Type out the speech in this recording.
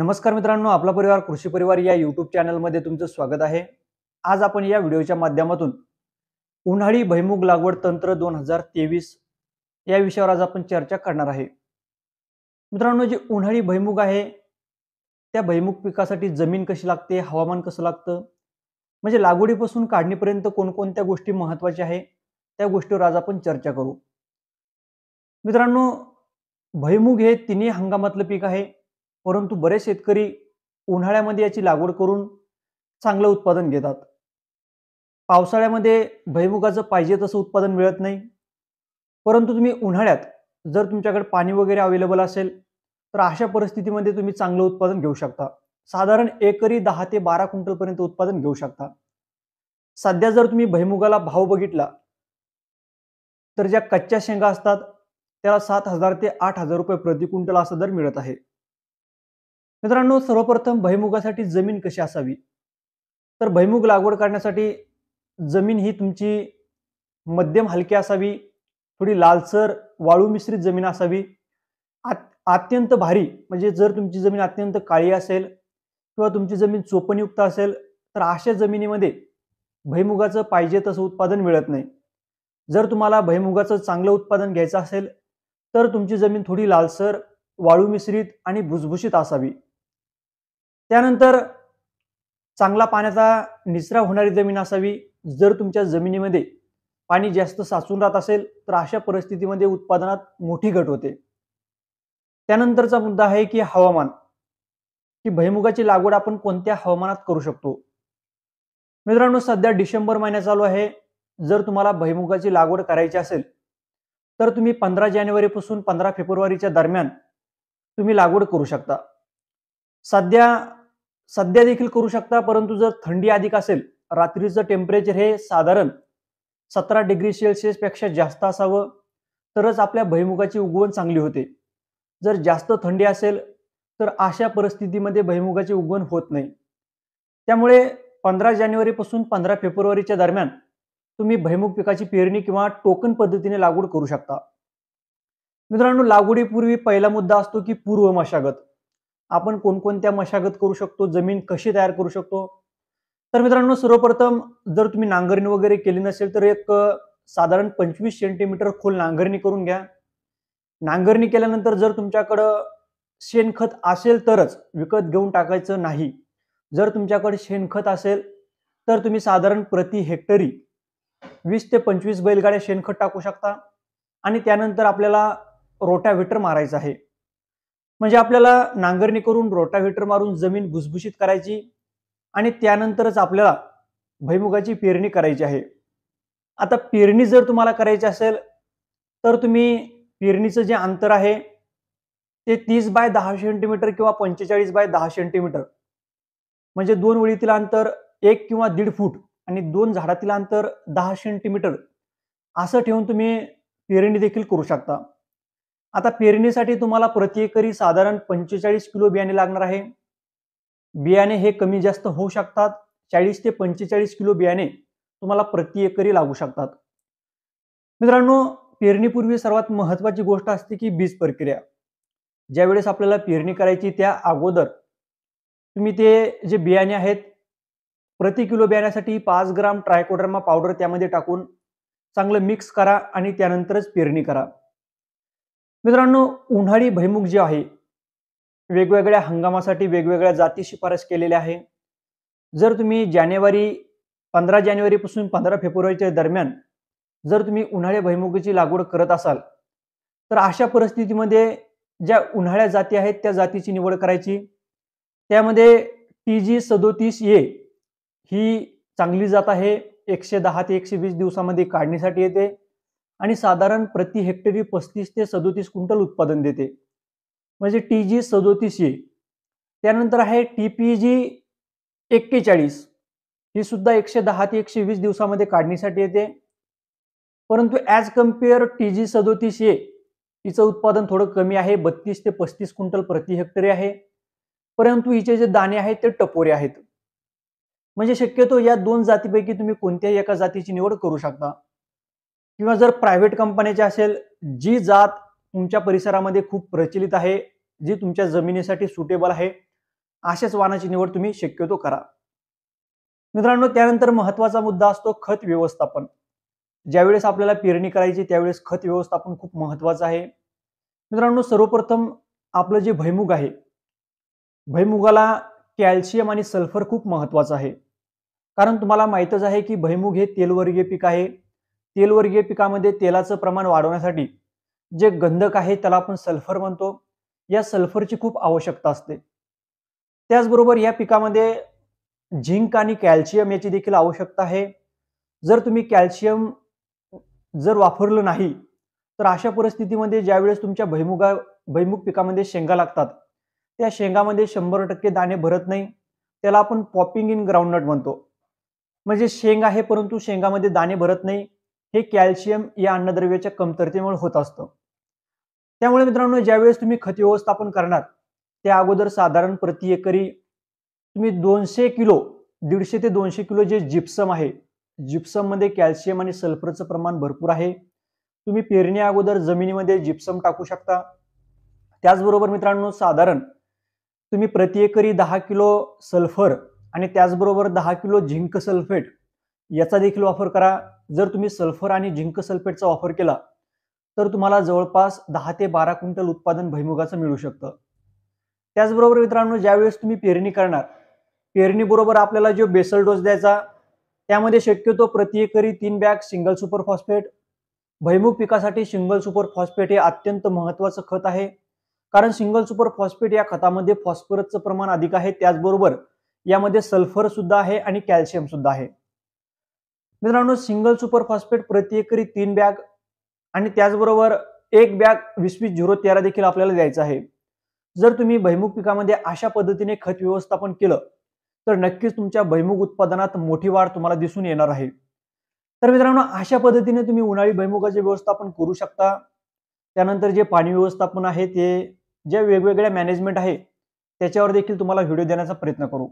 नमस्कार मित्रांनो आपला परिवार कृषी परिवार या युट्यूब चॅनलमध्ये तुमचं स्वागत आहे आज आपण या व्हिडिओच्या माध्यमातून उन्हाळी भैमुग लागवड तंत्र दोन हजार तेवीस या विषयावर आज आपण चर्चा करणार आहे मित्रांनो जे उन्हाळी भैमुग आहे त्या भैमुग पिकासाठी जमीन कशी लागते हवामान कसं लागतं म्हणजे लागवडीपासून काढणीपर्यंत कोणकोणत्या गोष्टी महत्त्वाच्या आहे त्या गोष्टीवर आज आपण चर्चा करू मित्रांनो भैमुग हे तिन्ही हंगामातलं पीक आहे परंतु बरेच शेतकरी उन्हाळ्यामध्ये याची लागवड करून चांगलं उत्पादन घेतात पावसाळ्यामध्ये भैमुगाचं पाहिजे तसं उत्पादन मिळत नाही परंतु तुम्ही उन्हाळ्यात जर तुमच्याकडे पाणी वगैरे अवेलेबल असेल तर अशा परिस्थितीमध्ये तुम्ही चांगलं उत्पादन घेऊ शकता साधारण एकरी दहा ते बारा क्विंटलपर्यंत उत्पादन घेऊ शकता सध्या जर तुम्ही भैमुगाला भाव बघितला तर ज्या कच्च्या शेंगा असतात त्याला सात हजार ते आठ हजार रुपये प्रति क्विंटल असा दर मिळत आहे मित्रांनो सर्वप्रथम भैमुगासाठी जमीन कशी असावी तर भैमुग लागवड करण्यासाठी जमीन ही तुमची मध्यम हलकी असावी थोडी लालसर वाळू मिश्रित जमीन असावी अत्यंत भारी म्हणजे जर तुमची जमीन अत्यंत काळी असेल किंवा तुमची जमीन चोपणयुक्त असेल तर अशा जमिनीमध्ये भैमुगाचं पाहिजे तसं उत्पादन मिळत नाही जर तुम्हाला भैमुगाचं चांगलं उत्पादन घ्यायचं असेल तर तुमची जमीन थोडी लालसर वाळू मिश्रित आणि भुसभुशीत असावी त्यानंतर चांगला पाण्याचा निचरा होणारी जमीन असावी जर तुमच्या जमिनीमध्ये पाणी जास्त साचून राहत असेल तर अशा परिस्थितीमध्ये उत्पादनात मोठी घट होते त्यानंतरचा मुद्दा आहे की हवामान की भैमुगाची लागवड आपण कोणत्या हवामानात करू शकतो मित्रांनो सध्या डिसेंबर महिना चालू आहे जर तुम्हाला भैमुगाची लागवड करायची असेल तर तुम्ही पंधरा जानेवारीपासून पंधरा फेब्रुवारीच्या दरम्यान तुम्ही लागवड करू शकता सध्या सध्या देखील करू शकता परंतु जर थंडी अधिक असेल रात्रीचं टेम्परेचर हे साधारण सतरा डिग्री सेल्सिअसपेक्षा जास्त असावं तरच आपल्या भैमुगाची उगवण चांगली होते जर जास्त थंडी असेल तर अशा परिस्थितीमध्ये भैमुगाची उगवण होत नाही त्यामुळे पंधरा जानेवारीपासून पंधरा फेब्रुवारीच्या दरम्यान तुम्ही भैमुग पिकाची पेरणी किंवा टोकन पद्धतीने लागवड करू शकता मित्रांनो लागवडीपूर्वी पहिला मुद्दा असतो की पूर्व मशागत आपण कोणकोणत्या मशागत करू शकतो जमीन कशी तयार करू शकतो तर मित्रांनो सर्वप्रथम जर तुम्ही नांगरणी वगैरे केली नसेल तर एक साधारण पंचवीस सेंटीमीटर खोल नांगरणी करून घ्या नांगरणी केल्यानंतर जर तुमच्याकडं शेणखत असेल तरच विकत घेऊन टाकायचं नाही जर तुमच्याकडे शेणखत असेल तर तुम्ही साधारण प्रति हेक्टरी वीस ते पंचवीस बैलगाड्या शेणखत टाकू शकता आणि त्यानंतर आपल्याला रोट्याव्हिटर मारायचं आहे म्हणजे आपल्याला नांगरणी करून रोटाव्हेटर मारून जमीन भुसभुशीत करायची आणि त्यानंतरच आपल्याला भैमुगाची पेरणी करायची आहे आता पेरणी जर तुम्हाला करायची असेल तर तुम्ही पेरणीचं जे अंतर आहे ते तीस बाय दहा सेंटीमीटर किंवा पंचेचाळीस बाय दहा सेंटीमीटर म्हणजे दोन ओळीतील अंतर एक किंवा दीड फूट आणि दोन झाडातील अंतर दहा सेंटीमीटर असं ठेवून तुम्ही पेरणी देखील करू शकता आता पेरणीसाठी तुम्हाला प्रति एकरी साधारण पंचेचाळीस किलो बियाणे लागणार आहे बियाणे हे कमी जास्त होऊ शकतात चाळीस ते पंचेचाळीस किलो बियाणे तुम्हाला प्रति एकरी लागू शकतात मित्रांनो पेरणीपूर्वी सर्वात महत्वाची गोष्ट असते की बीज प्रक्रिया ज्यावेळेस आपल्याला पेरणी करायची त्या अगोदर तुम्ही ते जे बियाणे आहेत प्रति किलो बियाण्यासाठी पाच ग्राम ट्रायकोड्रमा पावडर त्यामध्ये टाकून चांगलं मिक्स करा आणि त्यानंतरच पेरणी करा मित्रांनो उन्हाळी भैमुख जे आहे वेगवेगळ्या हंगामासाठी वेगवेगळ्या जाती शिफारस केलेल्या आहे जर तुम्ही जानेवारी पंधरा जानेवारीपासून पंधरा फेब्रुवारीच्या दरम्यान जर तुम्ही उन्हाळ्या भैमुखीची लागवड करत असाल तर अशा परिस्थितीमध्ये ज्या उन्हाळ्या जाती आहेत त्या जातीची निवड करायची त्यामध्ये टी जी सदोतीस ए ही चांगली जात आहे एकशे दहा ते एकशे वीस दिवसामध्ये काढणीसाठी येते आणि साधारण प्रति हेक्टरी पस्तीस ते सदोतीस क्विंटल उत्पादन देते म्हणजे टी जी सदोतीस ए त्यानंतर आहे टी पी जी एक्केचाळीस ही सुद्धा एकशे दहा ते एकशे वीस दिवसामध्ये काढणीसाठी येते परंतु ॲज कम्पेअर टी जी सदोतीस ए हिचं उत्पादन थोडं कमी आहे बत्तीस ते पस्तीस क्विंटल प्रति हेक्टरी आहे परंतु हिचे जे दाणे आहेत ते टपोरे आहेत म्हणजे शक्यतो या दोन जातीपैकी तुम्ही कोणत्याही एका जातीची निवड करू शकता किंवा जर प्रायव्हेट कंपन्याची असेल जी जात तुमच्या परिसरामध्ये खूप प्रचलित आहे जी तुमच्या जमिनीसाठी सुटेबल आहे अशाच वाहनाची निवड तुम्ही शक्यतो करा मित्रांनो त्यानंतर महत्वाचा मुद्दा असतो खत व्यवस्थापन ज्यावेळेस आपल्याला पेरणी करायची त्यावेळेस खत व्यवस्थापन खूप महत्वाचं आहे मित्रांनो सर्वप्रथम आपलं जे भैमुग आहे भैमुगाला कॅल्शियम आणि सल्फर खूप महत्वाचं आहे कारण तुम्हाला माहितच आहे की भैमुग हे तेलवर्गीय पीक आहे तेलवर्गीय पिकामध्ये तेलाचं प्रमाण वाढवण्यासाठी जे गंधक आहे त्याला आपण सल्फर म्हणतो या सल्फरची खूप आवश्यकता असते त्याचबरोबर या पिकामध्ये झिंक आणि कॅल्शियम याची देखील आवश्यकता आहे जर तुम्ही कॅल्शियम जर वापरलं नाही तर अशा परिस्थितीमध्ये ज्यावेळेस तुमच्या भैमुगा भैमुख पिकामध्ये शेंगा लागतात त्या शेंगामध्ये शंभर टक्के दाणे भरत नाही त्याला आपण पॉपिंग इन ग्राउंडनट म्हणतो म्हणजे शेंग आहे परंतु शेंगामध्ये दाणे भरत नाही हे कॅल्शियम या अन्नद्रव्याच्या कमतरतेमुळे होत असतं त्यामुळे मित्रांनो ज्यावेळेस तुम्ही खत व्यवस्थापन करणार त्या अगोदर साधारण प्रति एकरी तुम्ही दोनशे किलो दीडशे ते दोनशे किलो जे जिप्सम आहे जिप्सममध्ये कॅल्शियम आणि सल्फरचं प्रमाण भरपूर आहे तुम्ही पेरणी अगोदर जमिनीमध्ये जिप्सम टाकू शकता त्याचबरोबर मित्रांनो साधारण तुम्ही प्रति एकरी दहा किलो सल्फर आणि त्याचबरोबर दहा किलो झिंक सल्फेट याचा देखील वापर करा जर तुम्ही सल्फर आणि झिंक सल्फेटचा वापर केला तर तुम्हाला जवळपास दहा ते बारा क्विंटल उत्पादन भैमुगाचं मिळू शकतं त्याचबरोबर मित्रांनो ज्यावेळेस तुम्ही पेरणी करणार पेरणीबरोबर आपल्याला जो बेसल डोस द्यायचा त्यामध्ये शक्यतो प्रति तीन बॅग सिंगल सुपर फॉस्फेट भैमुग पिकासाठी सिंगल सुपर फॉस्फेट हे अत्यंत महत्त्वाचं खत आहे कारण सिंगल सुपर फॉस्फेट या खतामध्ये फॉस्फरसचं प्रमाण अधिक आहे त्याचबरोबर यामध्ये सल्फर सुद्धा आहे आणि कॅल्शियम सुद्धा आहे मित्रांनो सिंगल सुपर फॉस्फेट प्रति एकरी तीन बॅग आणि त्याचबरोबर एक बॅग वीस वीस झिरो तेरा देखील आपल्याला द्यायचं आहे जर तुम्ही भैमुख पिकामध्ये अशा पद्धतीने खत व्यवस्थापन केलं तर नक्कीच तुमच्या भैमुख उत्पादनात मोठी वाढ तुम्हाला दिसून येणार आहे तर मित्रांनो अशा पद्धतीने तुम्ही उन्हाळी भैमुखाचे व्यवस्थापन करू शकता त्यानंतर जे पाणी व्यवस्थापन आहे ते जे वेगवेगळ्या मॅनेजमेंट आहे त्याच्यावर देखील तुम्हाला व्हिडिओ देण्याचा प्रयत्न करू